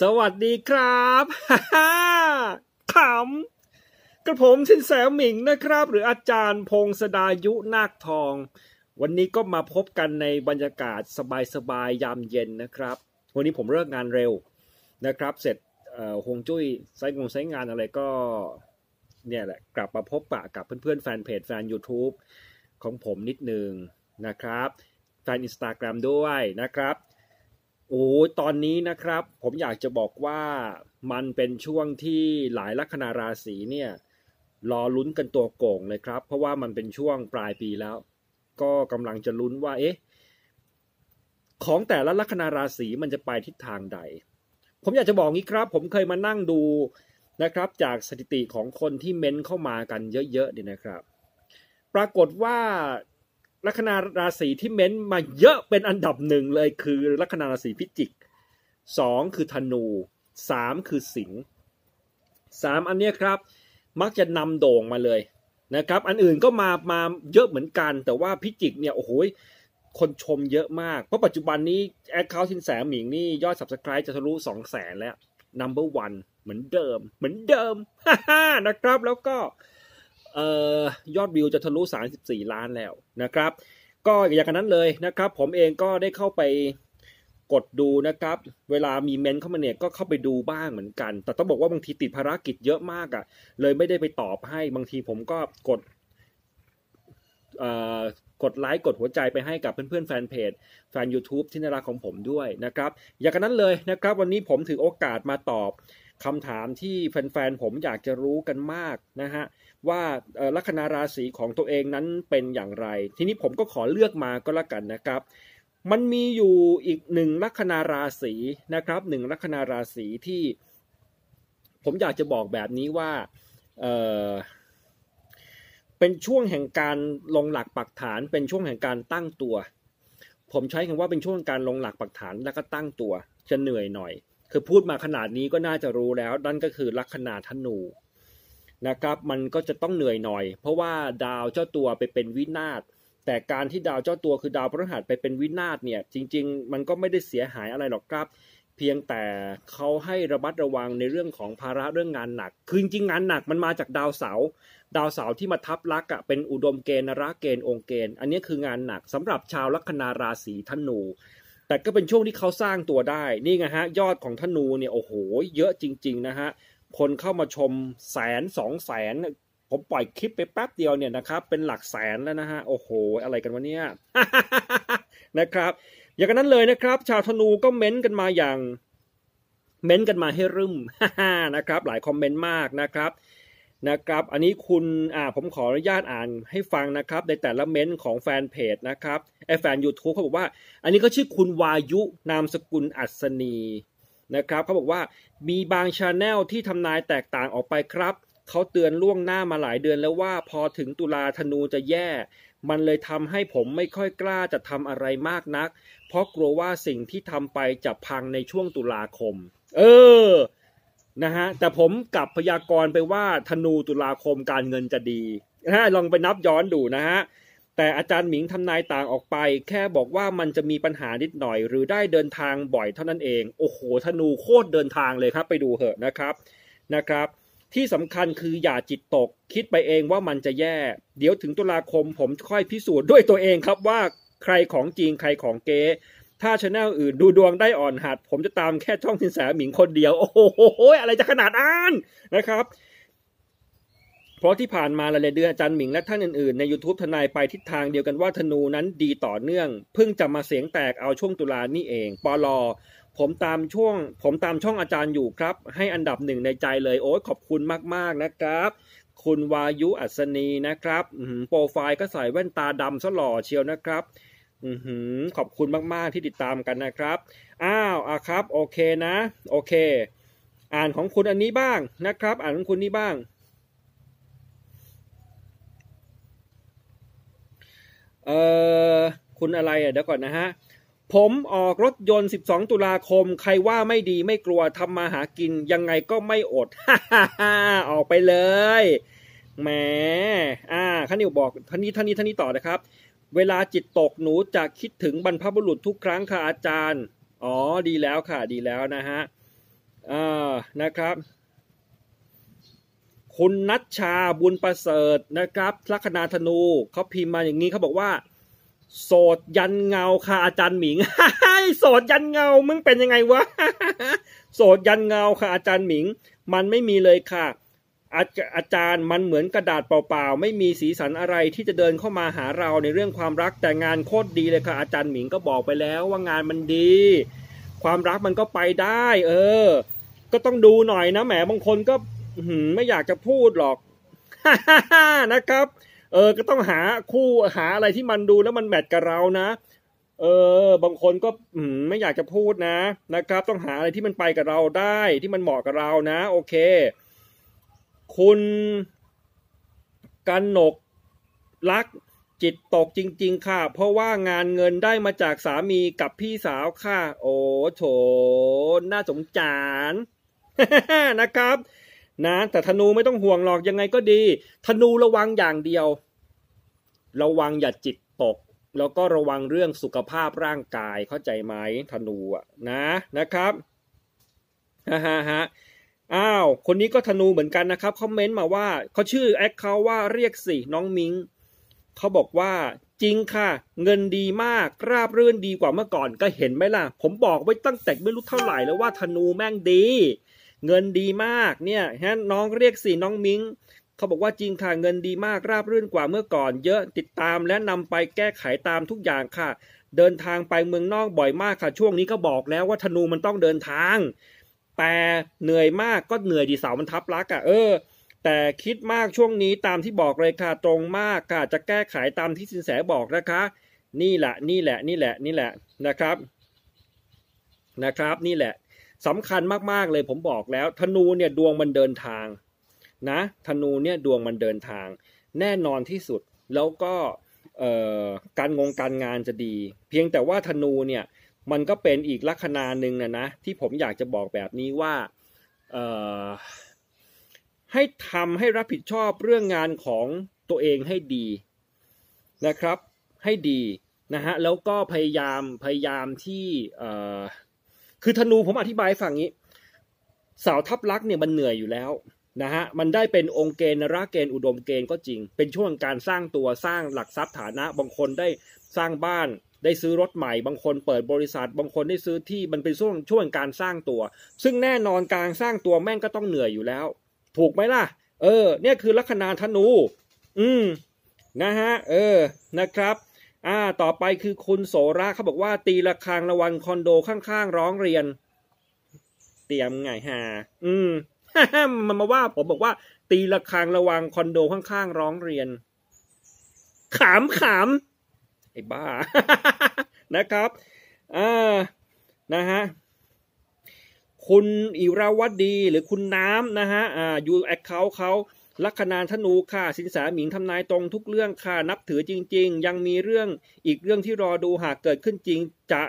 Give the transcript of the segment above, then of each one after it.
สวัสดีครับฮ่าขำกระผมชินแสหมิงนะครับ หรืออาจารย์พงศดายุนาคทอง วันนี้ก็มาพบกันในบรรยากาศสบายๆยามเย็นนะครับ วันนี้ผมเลิกงานเร็วนะครับเสร็จหงจุ้ยไซงงไซงานอะไรก็เนี่ยแหละกลับมาพบปะกับเพื่อนๆ แฟนเพจ แฟน YouTube ของผมนิดนึงนะครับแฟนอินสตาแกรมด้วยนะครับโอ้ ตอนนี้นะครับ ผมอยากจะบอกว่ามันเป็นช่วงที่หลายลัคนาราศีเนี่ย รอลุ้นกันตัวโก่งเลยครับ เพราะว่ามันเป็นช่วงปลายปีแล้ว ก็กำลังจะลุ้นว่า เอ๊ะของแต่ละลัคนาราศีมันจะไปทิศทางใด ผมอยากจะบอกนี้ครับ ผมเคยมานั่งดูนะครับ จากสถิติของคนที่เม้นเข้ามากันเยอะๆดนี่นะครับ ปรากฏว่าลัคนาราศีที่เม้นมาเยอะเป็นอันดับหนึ่งเลยคือลัคนาราศีพิจิก สองคือธนูสามคือสิงสามอันนี้ครับ มักจะนำโด่งมาเลยนะครับ อันอื่นก็มามาเยอะเหมือนกัน แต่ว่าพิจิกเนี่ย โอ้โหคนชมเยอะมาก เพราะปัจจุบันนี้แอคเคาท์ชินแสหมิงนี่ยอด s u b s c r i b ์จะทะลุสองแสนแล้ว number วันเหมือนเดิม เหมือนเดิมฮ่านะครับแล้วก็เอ่อยอดวิวจะทะลุ 34 ล้านแล้วนะครับ ก็อย่างนั้นเลยนะครับ ผมเองก็ได้เข้าไปกดดูนะครับ เวลามีเมนเข้ามาเนี่ยก็เข้าไปดูบ้าง เหมือนกัน แต่ต้องบอกว่าบางทีติดภารกิจเยอะมากอะ่ะ เลยไม่ได้ไปตอบให้ บางทีผมก็กดกดไลค์กดหัวใจไปให้กับเพื่อนๆแฟนเพจแฟน YouTube ที่น่ารักของผมด้วยนะครับ อย่างนั้นเลยนะครับวันนี้ผมถือโอกาสมาตอบคำถามที่แฟนๆผมอยากจะรู้กันมากนะฮะว่าลัคนาราศีของตัวเองนั้นเป็นอย่างไร ทีนี้ผมก็ขอเลือกมาก็แล้วกันนะครับ มันมีอยู่อีกหนึ่งลัคนาราศีนะครับหนึ่งลัคนาราศีที่ผมอยากจะบอกแบบนี้ว่าเเป็นช่วงแห่งการลงหลักปักฐาน เป็นช่วงแห่งการตั้งตัว ผมใช้คำว่าเป็นช่วงการลงหลักปักฐานแล้วก็ตั้งตัวจะเหนื่อยหน่อยคือพูดมาขนาดนี้ก็น่าจะรู้แล้วนั่นก็คือลัคนาธนูนะครับ มันก็จะต้องเหนื่อยหน่อย เพราะว่าดาวเจ้าตัวไปเป็นวินาศ แต่การที่ดาวเจ้าตัวคือดาวพฤหัสไปเป็นวินาศเนี่ยจริง ๆ มันก็ไม่ได้เสียหายอะไรหรอกครับ เพียงแต่เขาให้ระมัดระวังในเรื่องของภาระเรื่องงานหนัก คือจริงงานหนักมันมาจากดาวเสาดาวเสาที่มาทับลักอะเป็นอุดมเกณฑ์นราเกณฑ์องค์เกณฑ์ อันนี้คืองานหนักสำหรับชาวลัคนาราศีธนูแต่ก็เป็นช่วงที่เขาสร้างตัวได้นี่ไงฮะ ยอดของธนูเนี่ยโอ้โหเยอะจริง ๆ นะฮะคนเข้ามาชมแสนสองแสน ผมปล่อยคลิปไปแป๊บเดียวเนี่ยนะครับ เป็นหลักแสนแล้วนะฮะ โอ้โห อะไรกันวะเนี่ยนะครับอย่างนั้นเลยนะครับ ชาวธนูก็เม้นกันมาอย่าง เม้นกันมาให้รึมนะครับ หลายคอมเมนต์มากนะครับนะครับอันนี้คุณอ่าผมขออนุญาตอ่านให้ฟังนะครับในแต่ละเม้นของแฟนเพจนะครับไอแฟนยูทูบเขาบอกว่า อันนี้ก็ชื่อคุณวายุนามสกุลอัศนีนะครับเขาบอกว่ามีบางชาแนลที่ทำนายแตกต่างออกไปครับ เขาเตือนล่วงหน้ามาหลายเดือนแล้วว่าพอถึงตุลาธนูจะแย่ มันเลยทำให้ผมไม่ค่อยกล้าจะทำอะไรมากนัก เพราะกลัวว่าสิ่งที่ทำไปจะพังในช่วงตุลาคม เออนะฮะแต่ผมกลับพยากรณ์ไปว่าธนูตุลาคมการเงินจะดีนะะลองไปนับย้อนดูนะฮะแต่อาจารย์หมิงทำนายต่างออกไป แค่บอกว่ามันจะมีปัญหานิดหน่อย หรือได้เดินทางบ่อยเท่านั้นเองโอ้โหธนูโคตรเดินทางเลยครับ ไปดูเหอะนะครับนะครับที่สำคัญคืออย่าจิตตกคิดไปเองว่ามันจะแย่ เดี๋ยวถึงตุลาคมผมค่อยพิสูจน์ ด้วยตัวเองครับว่าใครของจริงใครของเก๊ถ้าชแนลอื่นดูดวงได้อ่อนหัด ผมจะตามแค่ช่องสินแสหมิงคนเดียวโอ้โหอะไรจะขนาดนั้นนะครับ เพราะที่ผ่านมาหลายเดือนอาจารย์หมิงและท่านอื่นๆ ใน YouTube ทนายไปทิศทางเดียวกันว่าธนูนั้นดีต่อเนื่อง เพิ่งจะมาเสียงแตกเอาช่วงตุลานี่เองปลอผมตามช่วง ผมตามช่องอาจารย์อยู่ครับ ให้อันดับหนึ่งในใจเลย โอ้ยขอบคุณมากๆนะครับ คุณวายุอัศนีนะครับโปรไฟล์ก็ใส่แว่นตาดำซะหล่อเชียวนะครับือขอบคุณมากๆที่ติดตามกันนะครับ อ้าวอ่ะครับ โอเคนะ โอเค อ่านของคุณอันนี้บ้างนะครับ อ่านของคุณนี่บ้าง เอ่อ คุณอะไรอ่ะเดี๋ยวก่อนนะฮะ ผมออกรถยนต์ 12 ตุลาคม ใครว่าไม่ดีไม่กลัวทำมาหากิน ยังไงก็ไม่อดฮฮ่่าาออกไปเลย แหม อ่าท่านนิวบอกท่านนี้ท่านนี้ท่านนี้ต่อนะครับเวลาจิตตกหนูจะคิดถึงบรรพบุรุษทุกครั้งค่ะอาจารย์ อ๋อ ดีแล้วค่ะ ดีแล้วนะฮะอ่านะครับ คุณนัชชาบุญประเสริฐนะครับลัคนาธนูเขาพิมพ์มาอย่างนี้เขาบอกว่า โสดยันเงาค่ะอาจารย์หมิง โสดยันเงามึงเป็นยังไงวะ โสดยันเงาค่ะอาจารย์หมิง มันไม่มีเลยค่ะอาอาจารย์มันเหมือนกระดาษเปล่า ๆ ไม่มีสีสันอะไรที่จะเดินเข้ามาหาเราในเรื่องความรักแต่งานโคตรดีเลยค่ะอาจารย์หมิงก็บอกไปแล้ว ว่างานมันดี ความรักมันก็ไปได้ เออ ก็ต้องดูหน่อยนะแหมบางคนก็ไม่อยากจะพูดหรอกนะครับเออก็ต้องหาคู่หาอะไรที่มันดูแล้วมันแมทกับเรานะ เออ บางคนก็ไม่อยากจะพูดนะ นะครับ ต้องหาอะไรที่มันไปกับเราได้ ที่มันเหมาะกับเรานะโอเคคุณกันหนกรักจิตตกจริงๆ ค่ะ เพราะว่างานเงินได้มาจากสามีกับพี่สาวค่ะ โอ้โถ น่าสงสารนะครับ นะ แต่ธนูไม่ต้องห่วงหรอก ยังไงก็ดี ธนูระวังอย่างเดียว ระวังอย่าจิตตก แล้วก็ระวังเรื่องสุขภาพร่างกายเข้าใจไหมธนูอะนะ นะครับ ฮ่าฮ่าอ้าว คนนี้ก็ธนูเหมือนกันนะครับ คอมเมนต์มาว่า เขาชื่อแอคเขาว่าเรียกสิน้องมิงเขาบอกว่า จริงค่ะ เงินดีมาก ราบรื่นดีกว่าเมื่อก่อนก็เห็นไหมล่ะผมบอกไว้ตั้งแต่ไม่รู้เท่าไหร่แล้วว่าธนูแม่งดี เงินดีมากเนี่ยฮะน้องเรียกสิน้องมิงเขาบอกว่าจริงค่ะเงินดีมากราบรื่นกว่าเมื่อก่อน เยอะ ติดตามและนำไปแก้ไขตามทุกอย่างค่ะ เดินทางไปเมืองนอกบ่อยมากค่ะ ช่วงนี้ก็บอกแล้วว่าธนูมันต้องเดินทางแต่เหนื่อยมากก็เหนื่อยดีเสามันทับรักอะ่ะเออ แต่คิดมากช่วงนี้ตามที่บอกเลยค่ะตรงมากค่ะจะแก้ไขตามที่สินแสบอกนะคะนี่แหละนี่แหละ นี่แหละนี่แหละนะครับนะครับ นี่แหละสำคัญมากๆเลยผมบอกแล้ว ธนูเนี่ยดวงมันเดินทาง นะ ธนูเนี่ยดวงมันเดินทาง แน่นอนที่สุดแล้วก็การงงการงานจะดี เพียงแต่ว่าธนูเนี่ยมันก็เป็นอีกลักษณะหนึ่งนะนะที่ผมอยากจะบอกแบบนี้ว่าให้ทำให้รับผิดชอบเรื่องงานของตัวเองให้ดีนะครับ ให้ดีนะฮะแล้วก็พยายามพยายามที่คือธนูผมอธิบายฝั่งนี้ สาวทับลักเนี่ยมันเหนื่อยอยู่แล้วนะฮะมันได้เป็นองค์เกณฑ์ระเกณฑ์อุดมเกณฑ์ก็จริง เป็นช่วงการสร้างตัวสร้างหลักทรัพย์ฐานะบางคนได้สร้างบ้านได้ซื้อรถใหม่ บางคนเปิดบริษัทบางคนได้ซื้อที่มันเป็นช่วงช่วงการสร้างตัว ซึ่งแน่นอนการสร้างตัวแม่งก็ต้องเหนื่อยอยู่แล้ว ถูกไหมล่ะเออ เนี่ยคือลัคนาธนู อืมนะฮะ เออ นะครับ อ่า ต่อไปคือคุณโสระเขาบอกว่า ตีระรังระวังคอนโดข้างๆร้องเรียน เตรียมไงฮะอืมมันมาว่า ผมบอกว่า ตีระรังระวังคอนโดข้างๆร้องเรียน ขามขามอ้บ้านะครับอ่านะฮะคุณอิราวดี หรือคุณน้ำนะฮะอ่า อยู่แอคเคาท์เขาลัคนานธนูค่ะสินสาหมิงทำนายตรงทุกเรื่องค่ะ นับถือจริงๆ ยังมีเรื่องอีกเรื่องที่รอดูหากเกิดขึ้นจริงจะ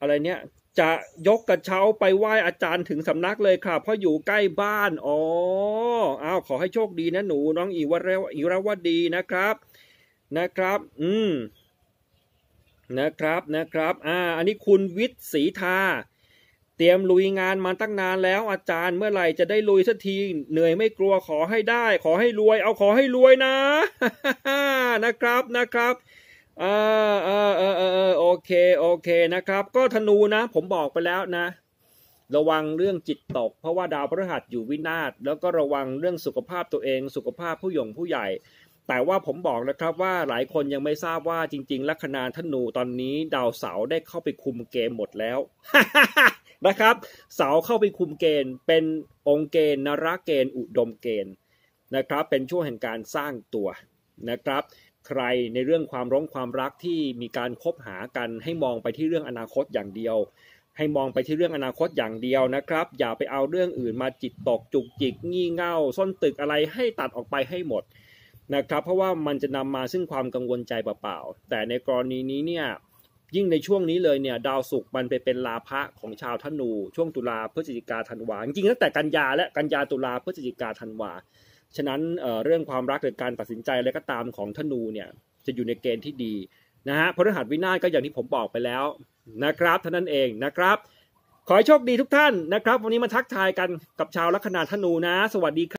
อะไรเนี่ย จะยกกระเช้าไปไหว้อาจารย์ถึงสำนักเลยค่ะ เพราะอยู่ใกล้บ้าน อ๋อ อ้าว ขอให้โชคดีนะหนู น้องอิวรอิรวัตดีนะครับ นะครับ อืมนะครับนะครับ อ่า อันนี้คุณวิทย์ศรีทาเตรียมลุยงานมาตั้งนานแล้ว อาจารย์เมื่อไหร่จะได้ลุยสักที เหนื่อยไม่กลัวขอให้ได้ ขอให้รวยเอาขอให้รวยนะ นะครับนะครับเออเออเออเออโอเคโอเคนะครับ ก็ธนูนะผมบอกไปแล้วนะ ระวังเรื่องจิตตกเพราะว่าดาวพฤหัสอยู่วินาศแล้วก็ระวังเรื่องสุขภาพตัวเอง สุขภาพผู้หยงผู้ใหญ่แต่ว่าผมบอกนะครับว่าหลายคนยังไม่ทราบว่าจริงๆลัคนาธนูตอนนี้ ดาวเสาได้เข้าไปคุมเกมหมดแล้ว นะครับ เสาเข้าไปคุมเกณฑ์เป็นองค์เกณฑ์นรเกณฑ์อุดมเกณฑ์นะครับ เป็นช่วงแห่งการสร้างตัวนะครับ ใครในเรื่องความร้องความรักที่มีการคบหากันให้มองไปที่เรื่องอนาคตอย่างเดียว ให้มองไปที่เรื่องอนาคตอย่างเดียวนะครับ อย่าไปเอาเรื่องอื่นมาจิตตกจุกจิก งี่เง่าส้นตึกอะไรให้ตัดออกไปให้หมดนะครับเพราะว่ามันจะนำมาซึ่งความกังวลใจเปล่าๆ แต่ในกรณีนี้เนี่ยยิ่งในช่วงนี้เลยเนี่ยดาวศุกร์มันไปเป็นลาภะของชาวธนู ช่วงตุลาพฤศจิกาธันวาจริงตั้งแต่กันยาและกันยาตุลาพฤศจิกาธันวาฉะนั้นเรื่องความรักหรือการตัดสินใจอะไรก็ตามของธนูเนี่ยจะอยู่ในเกณฑ์ที่ดีนะฮะพระรหัสวินาศก็อย่างที่ผมบอกไปแล้วนะครับเท่านั้นเองนะครับ ขอให้โชคดีทุกท่านนะครับวันนี้มาทักทายกันกับชาวลัคนาธนูนะสวัสดีครับ